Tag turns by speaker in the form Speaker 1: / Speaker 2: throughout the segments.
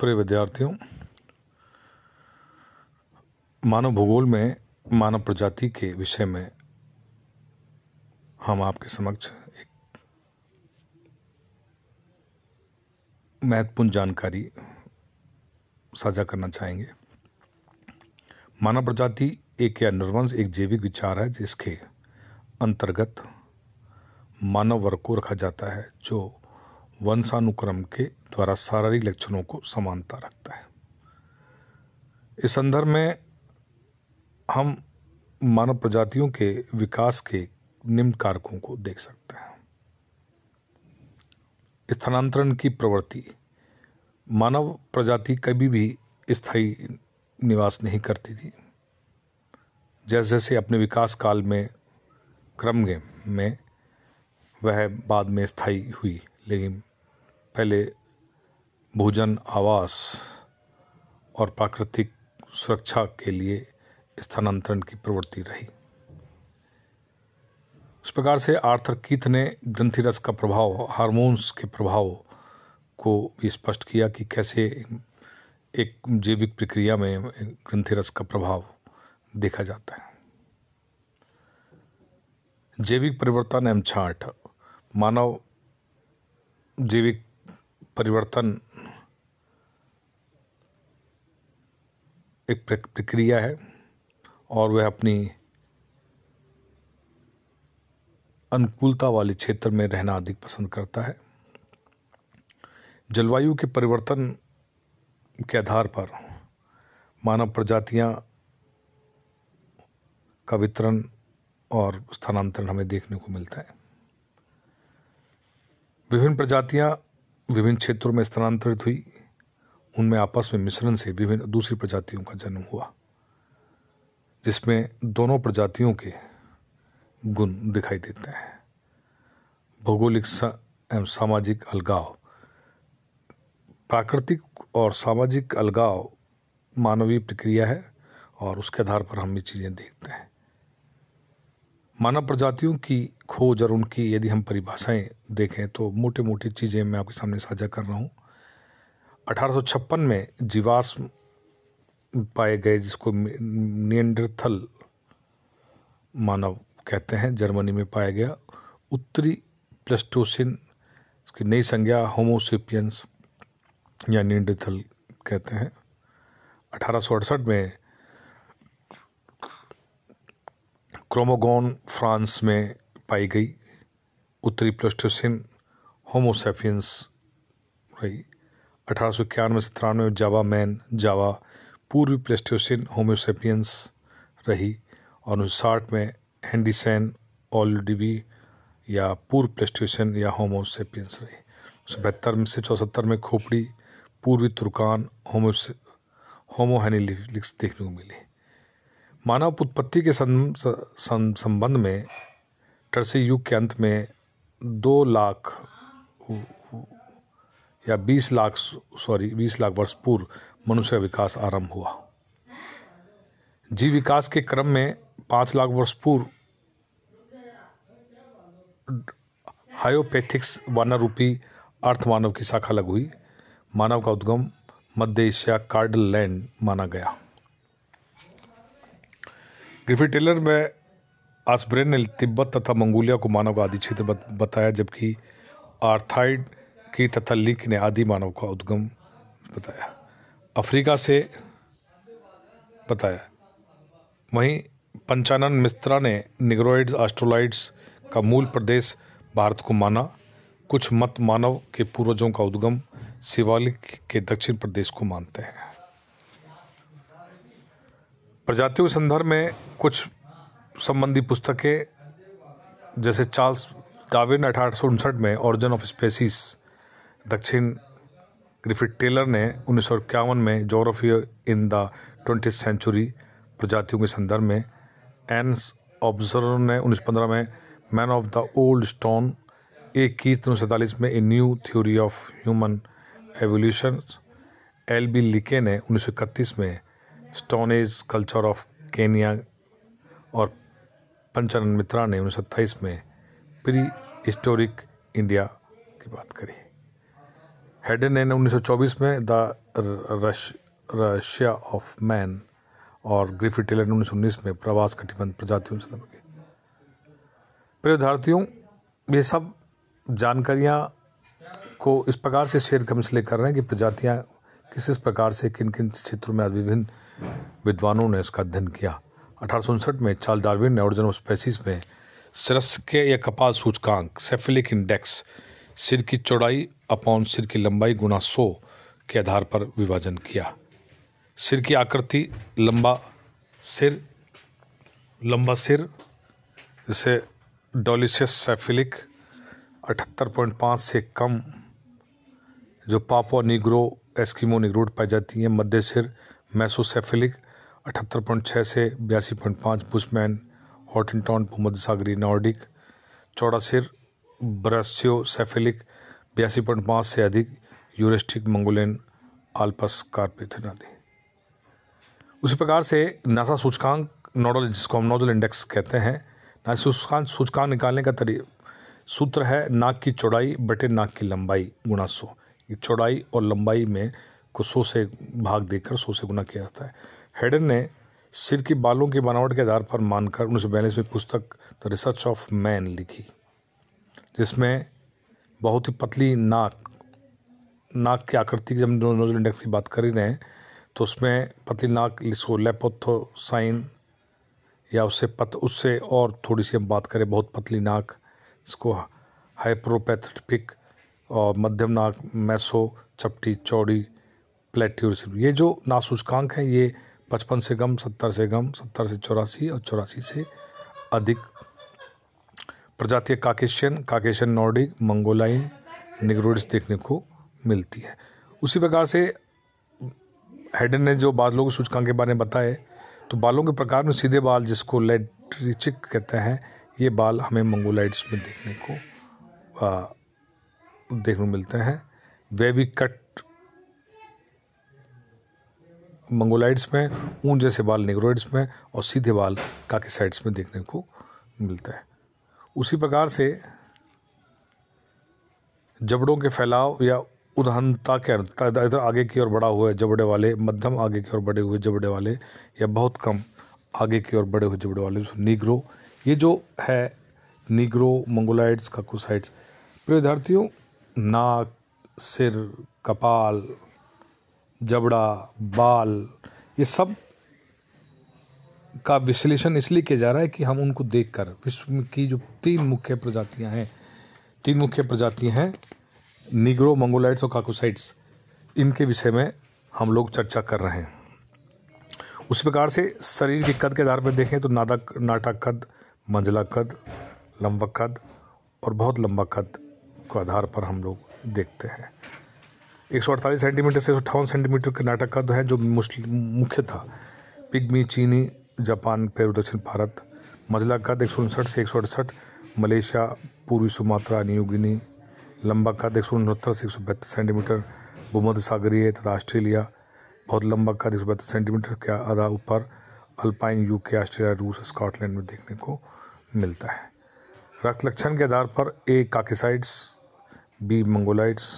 Speaker 1: प्रिय विद्यार्थियों मानव भूगोल में मानव प्रजाति के विषय में हम आपके समक्ष एक महत्वपूर्ण जानकारी साझा करना चाहेंगे मानव प्रजाति एक या निर्वंश एक जैविक विचार है जिसके अंतर्गत मानव वर्ग को रखा जाता है जो वंशानुक्रम के द्वारा शारीरिक लक्षणों को समानता रखता है इस संदर्भ में हम मानव प्रजातियों के विकास के निम्न कारकों को देख सकते हैं स्थानांतरण की प्रवृत्ति मानव प्रजाति कभी भी स्थायी निवास नहीं करती थी जैसे जैसे अपने विकास काल में क्रम में वह बाद में स्थायी हुई लेकिन पहले भोजन आवास और प्राकृतिक सुरक्षा के लिए स्थानांतरण की प्रवृत्ति रही उस प्रकार से आर्थर कीथ ने ग्रंथि रस का प्रभाव हार्मोन्स के प्रभाव को भी स्पष्ट किया कि कैसे एक जैविक प्रक्रिया में ग्रंथि रस का प्रभाव देखा जाता है जैविक परिवर्तन एवं छाठ मानव जैविक परिवर्तन एक प्रक्रिया है और वह अपनी अनुकूलता वाले क्षेत्र में रहना अधिक पसंद करता है जलवायु के परिवर्तन के आधार पर मानव प्रजातियां का वितरण और स्थानांतरण हमें देखने को मिलता है विभिन्न प्रजातियां विभिन्न क्षेत्रों में स्थानांतरित हुई उनमें आपस में मिश्रण से विभिन्न दूसरी प्रजातियों का जन्म हुआ जिसमें दोनों प्रजातियों के गुण दिखाई देते हैं भौगोलिक सा, एवं सामाजिक अलगाव प्राकृतिक और सामाजिक अलगाव मानवीय प्रक्रिया है और उसके आधार पर हम ये चीज़ें देखते हैं मानव प्रजातियों की खोज और उनकी यदि हम परिभाषाएं देखें तो मोटी मोटी चीज़ें मैं आपके सामने साझा कर रहा हूँ 1856 में जीवाश्म पाए गए जिसको नियंडरथल मानव कहते हैं जर्मनी में पाया गया उत्तरी प्लेस्टोसिन उसकी नई संज्ञा होमोसिपियंस या नियंडरथल कहते हैं अठारह में क्रोमोगोन फ्रांस में पाई गई उत्तरी प्लस्टोसिन होमोसेफियंस रही अठारह सौ इक्यानवे से तिरानवे जावा मैन जावा पूर्वी प्लेस्टोसिन होमोसेफियंस रही और उन्नीस सौ साठ में हैंडीसैन ऑलडिवी या पूर्व प्लेस्टोसिन या होमोसेपियंस रही उसे बहत्तर में से चौसत्तर में खोपड़ी पूर्वी तुर्कान होमो होमोहेनिलिक्स देखने को मिली मानव उत्पत्ति के संबंध में टर्से युग के अंत में दो लाख या बीस लाख सॉरी बीस लाख वर्ष पूर्व मनुष्य विकास आरंभ हुआ जीव विकास के क्रम में पाँच लाख वर्ष पूर्व हायोपैथिक्स वानर रूपी अर्थ मानव की शाखा लग हुई मानव का उद्गम मध्य एशिया कार्डल लैंड माना गया ग्रिफी टेलर में आसब्रेन ने तिब्बत तथा मंगोलिया को मानव आदि क्षेत्र बताया जबकि आर्थाइड की तथा लिंक ने आदि मानव का उद्गम बताया अफ्रीका से बताया वहीं पंचानन मिश्रा ने निग्रोइड्स आस्ट्रोलाइड्स का मूल प्रदेश भारत को माना कुछ मत मानव के पूर्वजों का उद्गम शिवालिक के दक्षिण प्रदेश को मानते हैं प्रजातियों के संदर्भ में कुछ संबंधी पुस्तकें जैसे चार्ल्स डाविन अठारह में ऑरिजन ऑफ स्पेसिस दक्षिण ग्रिफिट टेलर ने उन्नीस में geography in the twenty century प्रजातियों के संदर्भ में एन ऑब्जर्वर ने 1915 में man of the old stone A Keith उन्नीस में a new theory of human evolution L B Leakey ने उन्नीस में stone age culture of Kenya और पंचानन मित्रा ने उन्नीस सौ में प्री हिस्टोरिक इंडिया की बात करी हेडन ने 1924 में द रशिया ऑफ मैन और ग्रिफी टेलर ने उन्नीस में प्रवास कटिबंध प्रजातियों से की प्रिय विद्यार्थियों ये सब जानकारियाँ को इस प्रकार से शेयर कम इसलिए कर रहे हैं कि प्रजातियाँ किस इस प्रकार से किन किन क्षेत्रों में आज विभिन्न विद्वानों ने इसका अध्ययन किया अठारह में चार्ल डार्विन ने ऑरिजिन ऑफ स्पेसिस में सरस के या कपाल सूचकांक सेफिलिक इंडेक्स सिर की चौड़ाई अपॉन सिर की लंबाई गुना सौ के आधार पर विभाजन किया सिर की आकृति लंबा सिर लंबा सिर जिसे डोलिसियस सेफिलिक 78.5 से कम जो पापो निग्रो एस्किमो निग्रोड पाई जाती है मध्य सिर मैसोसेफेलिक छः से बयासी पॉइंट पाँच बुशमैन हॉटनटॉन सागरी नॉर्डिक चौड़ा सिर ब्रस्योसेफेलिक बयासी पॉइंट पाँच से अधिक यूरेस्टिक मंगोलियन आल्पस कार्पेथन आदि उसी प्रकार से नासा सूचकांक नोडल जिसको हम नोजल इंडेक्स कहते हैं नासा सूचकांक सूचकांक निकालने का तरी सूत्र है नाक की चौड़ाई बटे नाक की लंबाई गुणा सौ चौड़ाई और लंबाई में को सौ से भाग देकर सौ से गुना किया जाता है हेडन ने सिर के बालों की बनावट के आधार पर मानकर उन्नीस में पुस्तक द रिसर्च ऑफ मैन लिखी जिसमें बहुत ही पतली नाक नाक की आकृति की जब नोजल इंडेक्स की बात कर ही रहे हैं तो उसमें पतली नाक लेपोथो लेपोथोसाइन या उससे पत उससे और थोड़ी सी हम बात करें बहुत पतली नाक इसको हाइप्रोपैथिक और मध्यम नाक मैसो चपटी चौड़ी प्लेट्यूर ये जो नासूचकांक है ये पचपन से कम सत्तर से कम सत्तर से चौरासी और चौरासी से अधिक प्रजातीय Caucasian Caucasian Nordic Mongoloid Negroids देखने को मिलती है उसी प्रकार से हेडन ने जो बालों के सूचकांक के बारे में बताए तो बालों के प्रकार में सीधे बाल जिसको लेट्रिचिक कहते हैं ये बाल हमें मंगोलाइड्स में देखने को आ, देखने को मिलते हैं वेवी कट मंगोलाइड्स में ऊन जैसे बाल निग्रोइड्स में और सीधे बाल काकेसाइड्स में देखने को मिलता है उसी प्रकार से जबड़ों के फैलाव या उदाहरणता के इधर आगे की ओर बड़ा हुआ जबड़े वाले मध्यम आगे की ओर बड़े हुए जबड़े वाले या बहुत कम आगे की ओर बड़े हुए जबड़े वाले निग्रो ये जो है निग्रो मंगोलाइड्स काकोसाइड्स प्रिय विद्यार्थियों नाक सिर कपाल जबड़ा बाल ये सब का विश्लेषण इसलिए किया जा रहा है कि हम उनको देखकर विश्व की जो तीन मुख्य प्रजातियां हैं तीन मुख्य प्रजातियां हैं निग्रो मंगोलाइड्स और काकोसाइड्स इनके विषय में हम लोग चर्चा कर रहे हैं उस प्रकार से शरीर के कद के आधार पर देखें तो नादक नाटा कद मंजला कद लंबा कद और बहुत लंबा कद के आधार पर हम लोग देखते हैं 148 सेंटीमीटर से एक सेंटीमीटर के नाटक कद तो है जो मुख्य था पिग्मी चीनी जापान पेरू दक्षिण भारत मजला कद तो एक से एक मलेशिया पूर्वी सुमात्रा न्यू गिनी लंबा कद तो एक से एक सेंटीमीटर भूमध्य सागरीय तथा ऑस्ट्रेलिया बहुत लंबा कद एक सेंटीमीटर के आधा ऊपर अल्पाइन यूके ऑस्ट्रेलिया रूस स्कॉटलैंड में देखने को मिलता है रक्त लक्षण के आधार पर ए काकेसाइड्स बी मंगोलाइड्स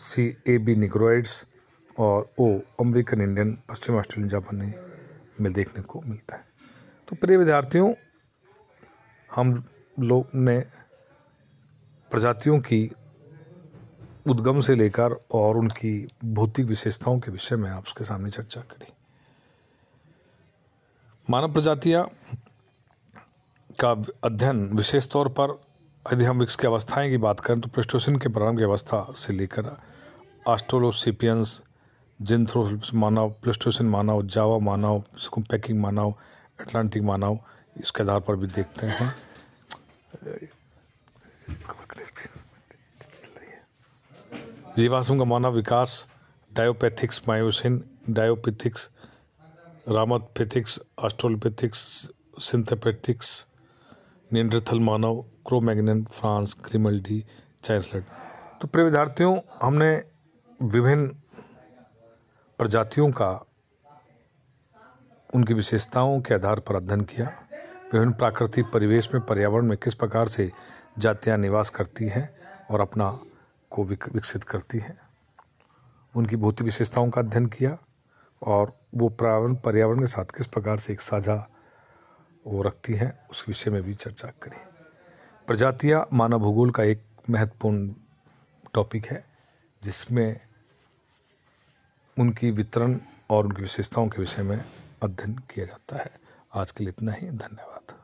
Speaker 1: सी ए बी निग्रोइड्स और ओ अमेरिकन इंडियन पश्चिम ऑस्ट्रेलियन जापानी में देखने को मिलता है तो प्रिय विद्यार्थियों हम लोग ने प्रजातियों की उद्गम से लेकर और उनकी भौतिक विशेषताओं के विषय में आपके सामने चर्चा करी मानव प्रजातियाँ का अध्ययन विशेष तौर पर यदि हम इसकी अवस्थाएं की बात करें तो प्लेस्टोसिन के प्रारंभ की अवस्था से लेकर आस्ट्रोलोसिपियंस जिनथ्रोस मानव प्लेस्टोसिन मानव जावा मानव इसको पैकिंग मानव एटलांटिक मानव इसके आधार पर भी देखते हैं जीवाश्म का मानव विकास डायोपैथिक्स मायोसिन डायोपिथिक्स रामोपैथिक्स ऑस्ट्रोलोपैथिक्स सिंथेपैथिक्स नियंत्रथल मानव क्रोमैगनन फ्रांस क्रिमल्टी चाइसलट तो प्रिय विद्यार्थियों हमने विभिन्न प्रजातियों का उनकी विशेषताओं के आधार पर अध्ययन किया विभिन्न प्राकृतिक परिवेश में पर्यावरण में किस प्रकार से जातियाँ निवास करती हैं और अपना को विकसित करती हैं उनकी भौतिक विशेषताओं का अध्ययन किया और वो पर्यावरण पर्यावरण के साथ किस प्रकार से एक साझा वो रखती हैं उस विषय में भी चर्चा करें प्रजातियाँ मानव भूगोल का एक महत्वपूर्ण टॉपिक है जिसमें उनकी वितरण और उनकी विशेषताओं के विषय में अध्ययन किया जाता है आज के लिए इतना ही धन्यवाद